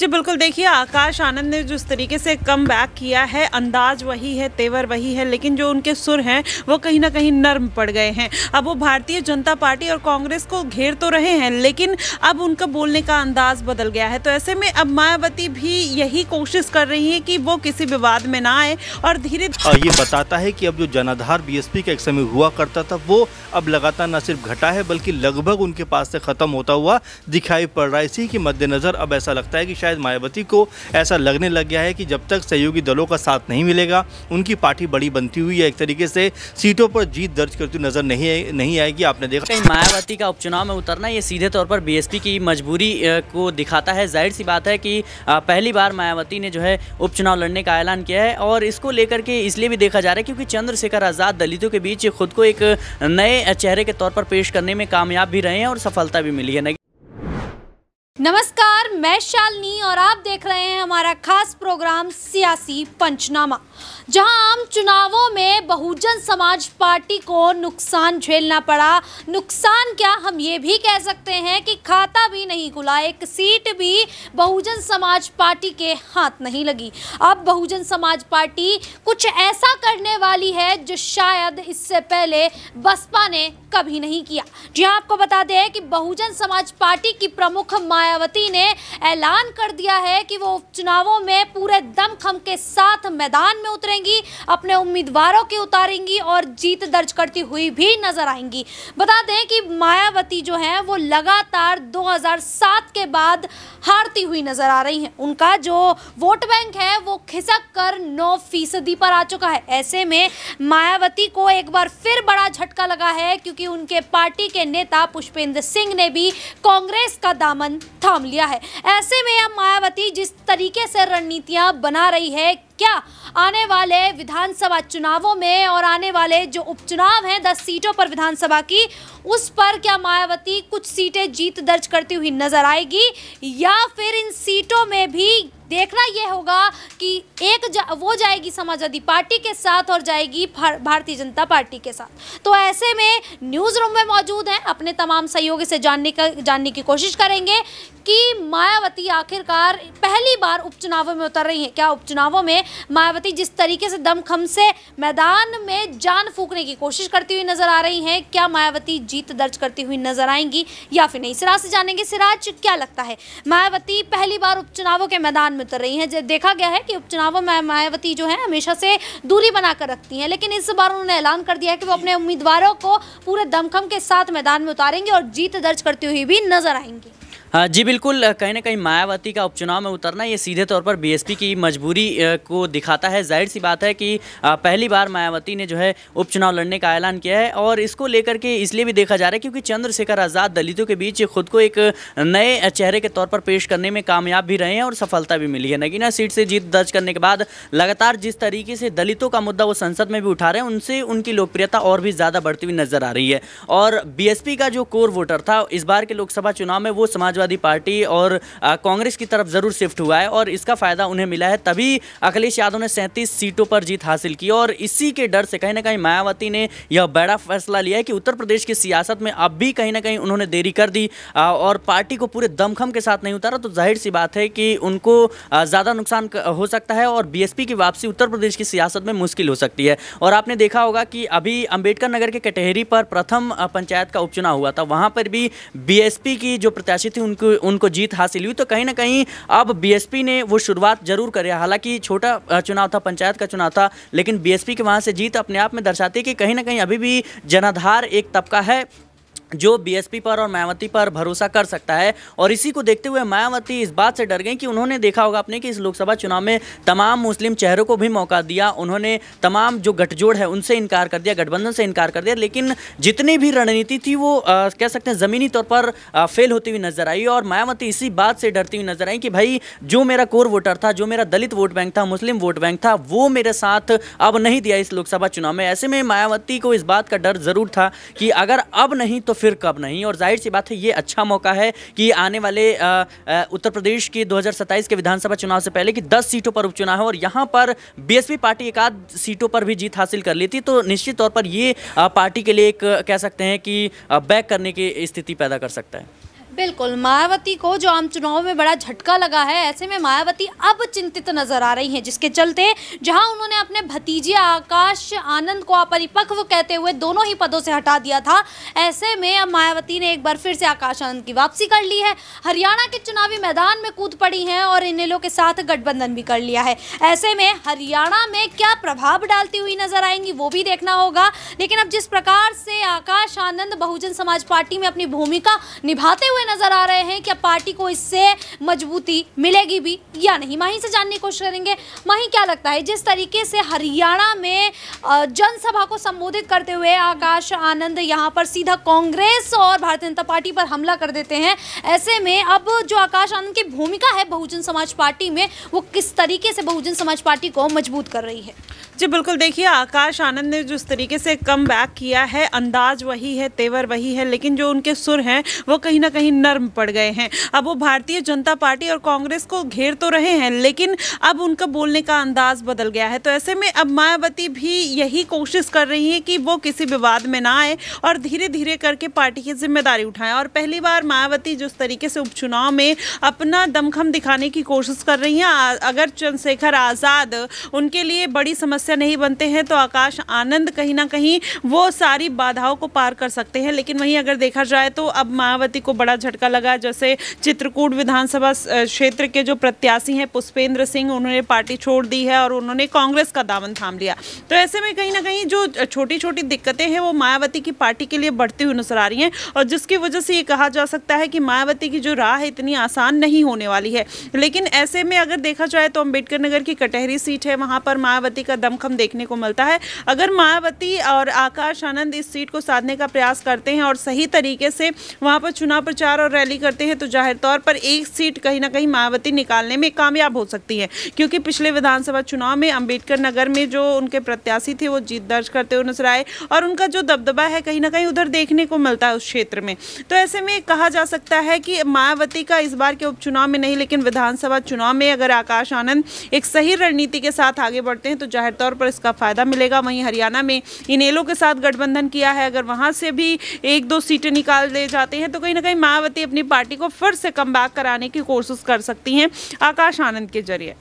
जी बिल्कुल देखिए आकाश आनंद ने जिस तरीके से कम बैक किया है अंदाज वही है तेवर वही है लेकिन जो उनके सुर हैं वो कहीं ना कहीं नर्म पड़ गए हैं अब वो भारतीय जनता पार्टी और कांग्रेस को घेर तो रहे हैं लेकिन अब उनका बोलने का अंदाज बदल गया है तो ऐसे में अब मायावती भी यही कोशिश कर रही है कि वो किसी विवाद में ना आए और धीरे हाँ, ये बताता है कि अब जो जनाधार बी का एक समय हुआ करता था वो अब लगातार न सिर्फ घटा है बल्कि लगभग उनके पास से खत्म होता हुआ दिखाई पड़ रहा है इसी के मद्देनजर अब ऐसा लगता है कि शायद मायावती को ऐसा लगने लग गया है कि जब तक सहयोगी दलों का साथ नहीं मिलेगा उनकी पार्टी बड़ी बनती हुई है एक तरीके से सीटों पर जीत दर्ज करती हुई नजर नहीं नहीं आएगी आपने देखा मायावती का उपचुनाव में उतरना ये सीधे तौर पर बीएसपी की मजबूरी को दिखाता है जाहिर सी बात है कि पहली बार मायावती ने जो है उपचुनाव लड़ने का ऐलान किया है और इसको लेकर के इसलिए भी देखा जा रहा है क्योंकि चंद्रशेखर आज़ाद दलितों के बीच खुद को एक नए चेहरे के तौर पर पेश करने में कामयाब भी रहे हैं और सफलता भी मिली है नमस्कार मैं शालनी और आप देख रहे हैं हमारा खास प्रोग्राम सियासी पंचनामा जहां आम चुनावों में बहुजन समाज पार्टी को नुकसान झेलना पड़ा नुकसान क्या हम ये भी कह सकते हैं कि खाता भी नहीं खुला एक सीट भी बहुजन समाज पार्टी के हाथ नहीं लगी अब बहुजन समाज पार्टी कुछ ऐसा करने वाली है जो शायद इससे पहले बसपा ने कभी नहीं किया जी हाँ, आपको बता दें कि बहुजन समाज पार्टी की प्रमुख मायावती ने ऐलान कर दिया है कि वो उपचुनावों में पूरे दमखम के साथ मैदान में उतरेंगी अपने उम्मीदवारों के उतारेंगी और जीत दर्ज करती हुई भी नजर आएंगी बता दें कि मायावती जो है वो लगातार 2007 के बाद हारती हुई नजर आ रही हैं उनका जो वोट बैंक है वो खिसक कर नौ फीसदी पर आ चुका है ऐसे में मायावती को एक बार फिर बड़ा झटका लगा है क्योंकि उनके पार्टी के नेता पुष्पेंद्र सिंह ने भी कांग्रेस का दामन थाम लिया है ऐसे में अब मायावती जिस तरीके से रणनीतियां बना रही है क्या आने वाले विधानसभा चुनावों में और आने वाले जो उपचुनाव हैं दस सीटों पर विधानसभा की उस पर क्या मायावती कुछ सीटें जीत दर्ज करती हुई नजर आएगी या फिर इन सीटों में भी देखना यह होगा कि एक जा, वो जाएगी समाजवादी पार्टी के साथ और जाएगी भार, भारतीय जनता पार्टी के साथ तो ऐसे में न्यूज़ रूम में मौजूद हैं अपने तमाम सहयोगी से जानने का जानने की कोशिश करेंगे कि मायावती आखिरकार पहली बार उपचुनावों में उतर रही हैं क्या उपचुनावों में मायावती जिस तरीके से दमखम से मैदान में जान फूकने की कोशिश करती हुई नजर आ रही हैं क्या मायावती जीत दर्ज करती हुई नजर आएंगी या फिर नहीं सिराज से जानेंगे सिराज क्या लगता है मायावती पहली बार उपचुनावों के मैदान में उतर रही है देखा गया है कि उपचुनावों में मायावती जो है हमेशा से दूरी बनाकर रखती हैं लेकिन इस बार उन्होंने ऐलान कर दिया है कि वो अपने उम्मीदवारों को पूरे दमखम के साथ मैदान में उतारेंगे और जीत दर्ज करती हुई भी नजर आएंगी हाँ जी बिल्कुल कहीं ना कहीं मायावती का उपचुनाव में उतरना ये सीधे तौर पर बीएसपी की मजबूरी को दिखाता है जाहिर सी बात है कि पहली बार मायावती ने जो है उपचुनाव लड़ने का ऐलान किया है और इसको लेकर के इसलिए भी देखा जा रहा है क्योंकि चंद्रशेखर आज़ाद दलितों के बीच खुद को एक नए चेहरे के तौर पर पेश करने में कामयाब भी रहे हैं और सफलता भी मिली है नगीना सीट से जीत दर्ज करने के बाद लगातार जिस तरीके से दलितों का मुद्दा वो संसद में भी उठा रहे हैं उनसे उनकी लोकप्रियता और भी ज़्यादा बढ़ती हुई नजर आ रही है और बी का जो कोर वोटर था इस बार के लोकसभा चुनाव में वो समाजवाद समाजवादी पार्टी और कांग्रेस की तरफ ज़रूर शिफ्ट हुआ है और इसका फ़ायदा उन्हें मिला है तभी अखिलेश यादव ने सैंतीस सीटों पर जीत हासिल की और इसी के डर से कहीं ना कहीं मायावती ने यह बड़ा फैसला लिया है कि उत्तर प्रदेश की सियासत में अब भी कहीं ना कहीं उन्होंने देरी कर दी और पार्टी को पूरे दमखम के साथ नहीं उतारा तो जाहिर सी बात है कि उनको ज़्यादा नुकसान हो सकता है और बीएसपी की वापसी उत्तर प्रदेश की सियासत में मुश्किल हो सकती है और आपने देखा होगा कि अभी अंबेडकर नगर के कटहरी पर प्रथम पंचायत का उपचुनाव हुआ था वहाँ पर भी बीएसपी की जो प्रत्याशी थी उन उनको उनको जीत हासिल हुई तो कहीं ना कहीं अब बीएसपी ने वो शुरुआत जरूर करी हालांकि छोटा चुनाव था पंचायत का चुनाव था लेकिन बीएसपी के वहाँ से जीत अपने आप में दर्शाती है कि कहीं ना कहीं अभी भी जनाधार एक तबका है जो बीएसपी पर और मायावती पर भरोसा कर सकता है और इसी को देखते हुए मायावती इस बात से डर गई कि उन्होंने देखा होगा आपने कि इस लोकसभा चुनाव में तमाम मुस्लिम चेहरों को भी मौका दिया उन्होंने तमाम जो गठजोड़ है उनसे इनकार कर दिया गठबंधन से इनकार कर दिया लेकिन जितनी भी रणनीति थी वो आ, कह सकते हैं ज़मीनी तौर पर आ, फेल होती हुई नजर आई और मायावती इसी बात से डरती हुई नजर आई कि भाई जो मेरा कोर वोटर था जो मेरा दलित वोट बैंक था मुस्लिम वोट बैंक था वो मेरे साथ अब नहीं दिया इस लोकसभा चुनाव में ऐसे में मायावती को इस बात का डर ज़रूर था कि अगर अब नहीं तो फिर कब नहीं और जाहिर सी बात है ये अच्छा मौका है कि आने वाले उत्तर प्रदेश के दो के विधानसभा चुनाव से पहले कि दस सीटों पर उपचुनाव है और यहाँ पर बी पार्टी एक आध सीटों पर भी जीत हासिल कर लेती तो निश्चित तौर पर ये पार्टी के लिए एक कह सकते हैं कि बैक करने की स्थिति पैदा कर सकता है बिल्कुल मायावती को जो आम चुनाव में बड़ा झटका लगा है ऐसे में मायावती अब चिंतित नजर आ रही हैं जिसके चलते जहां उन्होंने अपने भतीजे आकाश आनंद को अपरिपक्व कहते हुए दोनों ही पदों से हटा दिया था ऐसे में अब मायावती ने एक बार फिर से आकाश आनंद की वापसी कर ली है हरियाणा के चुनावी मैदान में कूद पड़ी है और इन के साथ गठबंधन भी कर लिया है ऐसे में हरियाणा में क्या प्रभाव डालती हुई नजर आएंगी वो भी देखना होगा लेकिन अब जिस प्रकार से आकाश आनंद बहुजन समाज पार्टी में अपनी भूमिका निभाते हुए नजर आ रहे हैं क्या पार्टी को इससे मजबूती मिलेगी भी या नहीं माही से जानने की कोशिश करेंगे माही क्या लगता है जिस तरीके से हरियाणा में जनसभा को संबोधित करते हुए आकाश आनंद यहाँ पर सीधा कांग्रेस और भारतीय जनता पार्टी पर हमला कर देते हैं ऐसे में अब जो आकाश आनंद की भूमिका है बहुजन समाज पार्टी में वो किस तरीके से बहुजन समाज पार्टी को मजबूत कर रही है जी बिल्कुल देखिए आकाश आनंद ने जिस तरीके से कम बैक किया है अंदाज वही है तेवर वही है लेकिन जो उनके सुर हैं वो कहीं ना कहीं नर्म पड़ गए हैं अब वो भारतीय जनता पार्टी और कांग्रेस को घेर तो रहे हैं लेकिन अब उनका बोलने का अंदाज बदल गया है तो ऐसे में अब मायावती भी यही कोशिश कर रही है कि वो किसी विवाद में ना आए और धीरे धीरे करके पार्टी की जिम्मेदारी उठाएं और पहली बार मायावती जिस तरीके से उपचुनाव में अपना दमखम दिखाने की कोशिश कर रही हैं अगर चंद्रशेखर आज़ाद उनके लिए बड़ी समस्या समस्या नहीं बनते हैं तो आकाश आनंद कहीं ना कहीं वो सारी बाधाओं को पार कर सकते हैं लेकिन वहीं अगर देखा जाए तो अब मायावती को बड़ा झटका लगा जैसे चित्रकूट विधानसभा क्षेत्र के जो प्रत्याशी हैं पुष्पेंद्र सिंह उन्होंने पार्टी छोड़ दी है और उन्होंने कांग्रेस का दामन थाम लिया तो ऐसे में कहीं ना कहीं जो छोटी छोटी दिक्कतें हैं वो मायावती की पार्टी के लिए बढ़ती हुई नजर आ रही हैं और जिसकी वजह से ये कहा जा सकता है कि मायावती की जो राह है इतनी आसान नहीं होने वाली है लेकिन ऐसे में अगर देखा जाए तो अम्बेडकर नगर की कटहरी सीट है वहाँ पर मायावती का दम दमखम देखने को मिलता है अगर मायावती और आकाश आनंद इस सीट को साधने का प्रयास करते हैं और सही तरीके से वहाँ पर चुनाव प्रचार और रैली करते हैं तो जाहिर तौर पर एक सीट कहीं ना कहीं मायावती निकालने में कामयाब हो सकती है क्योंकि पिछले विधानसभा चुनाव में अम्बेडकर नगर में जो उनके प्रत्याशी थे वो जीत दर्ज करते हुए नजर आए और उनका जो दबदबा है कहीं ना कहीं उधर देखने को मिलता है उस क्षेत्र में तो ऐसे में कहा जा सकता है कि मायावती का इस बार के उपचुनाव में नहीं लेकिन विधानसभा चुनाव में अगर आकाश आनंद एक सही रणनीति के साथ आगे बढ़ते हैं तो जाहिर तौर तौर पर इसका फ़ायदा मिलेगा वहीं हरियाणा में इनेलो के साथ गठबंधन किया है अगर वहाँ से भी एक दो सीटें निकाल ले जाते हैं तो कहीं ना कहीं मायावती अपनी पार्टी को फिर से कम कराने की कोशिश कर सकती हैं आकाश आनंद के जरिए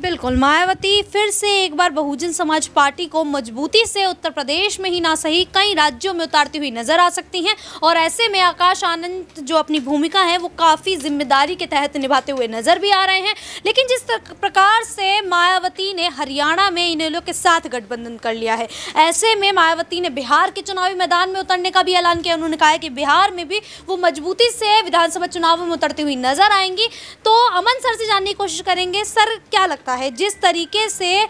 बिल्कुल मायावती फिर से एक बार बहुजन समाज पार्टी को मजबूती से उत्तर प्रदेश में ही ना सही कई राज्यों में उतारती हुई नजर आ सकती हैं और ऐसे में आकाश आनंद जो अपनी भूमिका है वो काफ़ी जिम्मेदारी के तहत निभाते हुए नजर भी आ रहे हैं लेकिन जिस प्रकार से मायावती ने हरियाणा में इन के साथ गठबंधन कर लिया है ऐसे में मायावती ने बिहार के चुनावी मैदान में उतरने का भी ऐलान किया उन्होंने कहा कि बिहार में भी वो मजबूती से विधानसभा चुनाव में उतरती हुई नजर आएंगी तो अमन सर से जानने की कोशिश करेंगे सर क्या लगता सकता है जिस तरीके से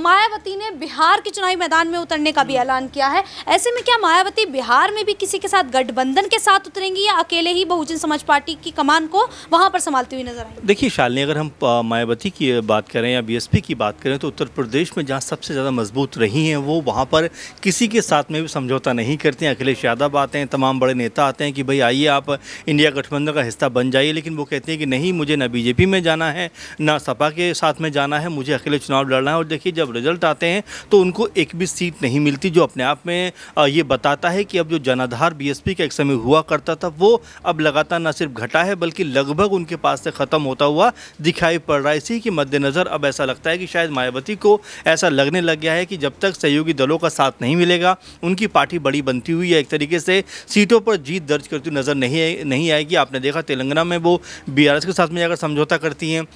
मायावती ने बिहार के चुनावी मैदान में उतरने का भी हम्म। ऐलान किया है ऐसे में क्या मायावती बिहार में भी किसी के साथ गठबंधन के साथ उतरेंगी या अकेले ही बहुजन समाज पार्टी की कमान को वहाँ पर संभालती हुई नजर आएंगे देखिए शालिनी अगर हम मायावती की बात करें या बी की बात करें तो उत्तर प्रदेश में जहाँ सबसे ज़्यादा मजबूत रही हैं वो वहाँ पर किसी के साथ में भी समझौता नहीं करते हैं अखिलेश यादव आते हैं तमाम बड़े नेता आते हैं कि भाई आइए आप इंडिया गठबंधन का हिस्सा बन जाइए लेकिन वो कहते हैं कि नहीं मुझे ना बीजेपी में जाना है ना सपा के साथ में में जाना है मुझे अकेले चुनाव लड़ना है और देखिए जब रिजल्ट आते हैं तो उनको एक भी सीट नहीं मिलती जो अपने आप में ये बताता है कि अब जो जनाधार बी का एक समय हुआ करता था वो अब लगातार न सिर्फ घटा है बल्कि लगभग उनके पास से ख़त्म होता हुआ दिखाई पड़ रहा है इसी के मद्देनज़र अब ऐसा लगता है कि शायद मायावती को ऐसा लगने लग गया है कि जब तक सहयोगी दलों का साथ नहीं मिलेगा उनकी पार्टी बड़ी बनती हुई है एक तरीके से सीटों पर जीत दर्ज करती हुई नज़र नहीं नहीं आएगी आपने देखा तेलंगाना में वो बी के साथ में जाकर समझौता करती हैं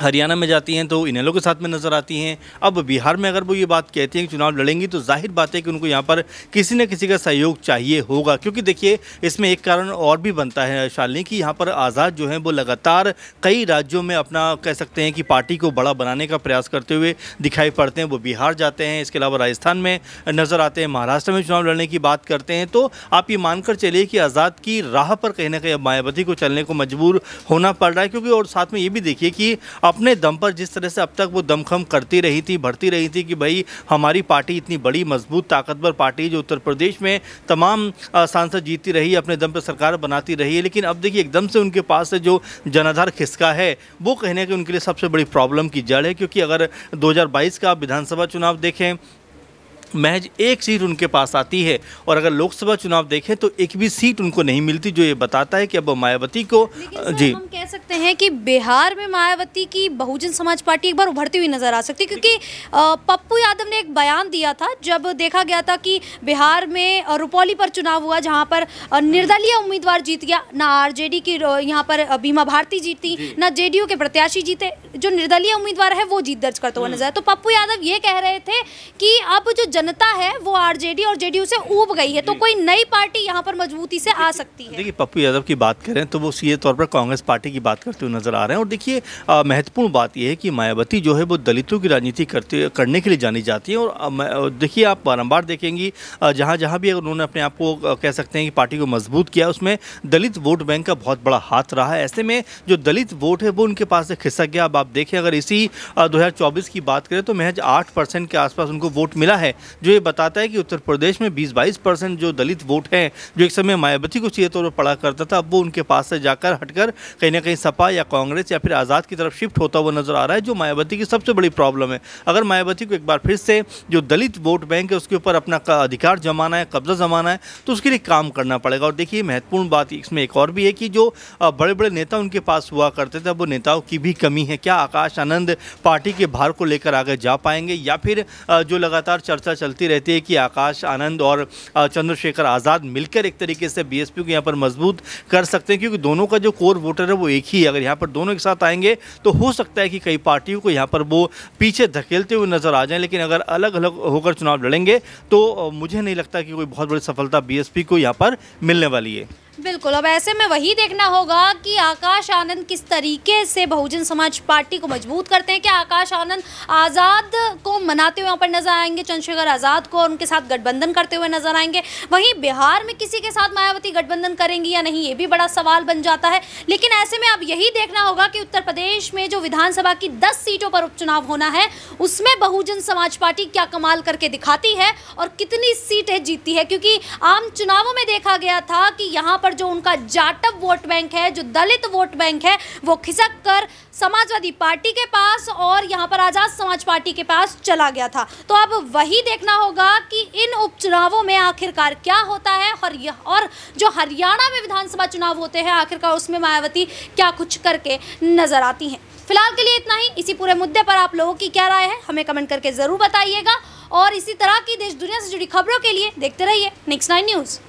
हरियाणा में जाती हैं तो इन लोगों के साथ में नज़र आती हैं अब बिहार में अगर वो ये बात कहती हैं कि चुनाव लड़ेंगी तो जाहिर बात है कि उनको यहाँ पर किसी न किसी का सहयोग चाहिए होगा क्योंकि देखिए इसमें एक कारण और भी बनता है शालिनी कि यहाँ पर आज़ाद जो हैं वो लगातार कई राज्यों में अपना कह सकते हैं कि पार्टी को बड़ा बनाने का प्रयास करते हुए दिखाई पड़ते हैं वो बिहार जाते हैं इसके अलावा राजस्थान में नज़र आते हैं महाराष्ट्र में चुनाव लड़ने की बात करते हैं तो आप ये मानकर चलिए कि आज़ाद की राह पर कहीं ना कहीं अब मायावती को चलने को मजबूर होना पड़ रहा है क्योंकि और साथ में ये भी देखिए कि अपने दम पर जिस तरह से अब तक वो दमखम करती रही थी भरती रही थी कि भाई हमारी पार्टी इतनी बड़ी मजबूत ताकतवर पार्टी जो उत्तर प्रदेश में तमाम सांसद जीती रही अपने दम पर सरकार बनाती रही है लेकिन अब देखिए एकदम से उनके पास से जो जनाधार खिसका है वो कहने की उनके लिए सबसे बड़ी प्रॉब्लम की जड़ है क्योंकि अगर दो का विधानसभा चुनाव देखें महज एक सीट उनके पास आती है और अगर लोकसभा चुनाव देखें तो एक भी सीट उनको नहीं मिलती जो ये बताता है कि अब मायावती को जी हम कह सकते हैं कि बिहार में मायावती की बहुजन समाज पार्टी एक बार उभरती हुई नजर आ सकती क्योंकि पप्पू यादव ने एक बयान दिया था जब देखा गया था कि बिहार में रुपौली पर चुनाव हुआ जहाँ पर निर्दलीय उम्मीदवार जीत गया ना आर की यहाँ पर बीमा भारती जीती ना जे के प्रत्याशी जीते जो निर्दलीय उम्मीदवार है वो जीत दर्ज करता हुआ हम्म। नजर आया तो पप्पू यादव ये कह रहे थे कि अब जो जनता है वो आरजेडी और जेडीयू से ऊब गई है तो कोई नई पार्टी यहाँ पर मजबूती से आ सकती है देखिए पप्पू यादव की बात करें तो वो सीधे तौर पर कांग्रेस पार्टी की बात करते हुए नजर आ रहे हैं और देखिए महत्वपूर्ण बात यह है कि मायावती जो है वो दलितों की राजनीति करते करने के लिए जानी जाती है और देखिए आप बारम्बार देखेंगी जहाँ जहाँ भी उन्होंने अपने आप को कह सकते हैं कि पार्टी को मजबूत किया उसमें दलित वोट बैंक का बहुत बड़ा हाथ रहा है ऐसे में जो दलित वोट है वो उनके पास से खिसक गया अब आप देखें अगर इसी 2024 की बात करें तो महज 8 परसेंट के आसपास उनको वोट मिला है जो ये बताता है कि उत्तर प्रदेश में बीस बाईस परसेंट जो दलित वोट हैं जो एक समय मायावती को सीधे तौर पर पड़ा करता था अब वो उनके पास से जाकर हटकर कहीं ना कहीं सपा या कांग्रेस या फिर आज़ाद की तरफ शिफ्ट होता हुआ नजर आ रहा है जो मायावती की सबसे बड़ी प्रॉब्लम है अगर मायावती को एक बार फिर से जो दलित वोट बैंक है उसके ऊपर अपना अधिकार जमाना है कब्जा जमाना है तो उसके लिए काम करना पड़ेगा और देखिए महत्वपूर्ण बात इसमें एक और भी है कि जो बड़े बड़े नेता उनके पास हुआ करते थे वो नेताओं की भी कमी है क्या आकाश आनंद पार्टी के भार को लेकर आगे जा पाएंगे या फिर जो लगातार चर्चा चलती रहती है कि आकाश आनंद और चंद्रशेखर आज़ाद मिलकर एक तरीके से बीएसपी को यहाँ पर मजबूत कर सकते हैं क्योंकि दोनों का जो कोर वोटर है वो एक ही है अगर यहाँ पर दोनों के साथ आएंगे तो हो सकता है कि कई पार्टियों को यहाँ पर वो पीछे धकेलते हुए नज़र आ जाएं लेकिन अगर अलग अलग होकर चुनाव लड़ेंगे तो मुझे नहीं लगता कि कोई बहुत बड़ी सफलता बीएसपी को यहाँ पर मिलने वाली है बिल्कुल अब ऐसे में वही देखना होगा कि आकाश आनंद किस तरीके से बहुजन समाज पार्टी को मजबूत करते हैं क्या आकाश आनंद आज़ाद को मनाते हुए यहाँ पर नजर आएंगे चंद्रशेखर आज़ाद को और उनके साथ गठबंधन करते हुए नजर आएंगे वहीं बिहार में किसी के साथ मायावती गठबंधन करेंगी या नहीं ये भी बड़ा सवाल बन जाता है लेकिन ऐसे में अब यही देखना होगा कि उत्तर प्रदेश में जो विधानसभा की दस सीटों पर उपचुनाव होना है उसमें बहुजन समाज पार्टी क्या कमाल करके दिखाती है और कितनी सीटें जीतती है क्योंकि आम चुनावों में देखा गया था कि यहाँ पर जो उनका जाटव वोट बैंक है जो दलित वोट बैंक है वो खिसक कर समाजवादी पार्टी के पास और यहाँ पर आज़ाद समाज पार्टी के पास चला गया था तो अब वही देखना होगा कि इन उपचुनावों में आखिरकार क्या होता है और और जो हरियाणा में विधानसभा चुनाव होते हैं आखिरकार उसमें मायावती क्या कुछ करके नज़र आती हैं फिलहाल के लिए इतना ही इसी पूरे मुद्दे पर आप लोगों की क्या राय है हमें कमेंट करके ज़रूर बताइएगा और इसी तरह की देश दुनिया से जुड़ी खबरों के लिए देखते रहिए नेक्स्ट नाइन न्यूज़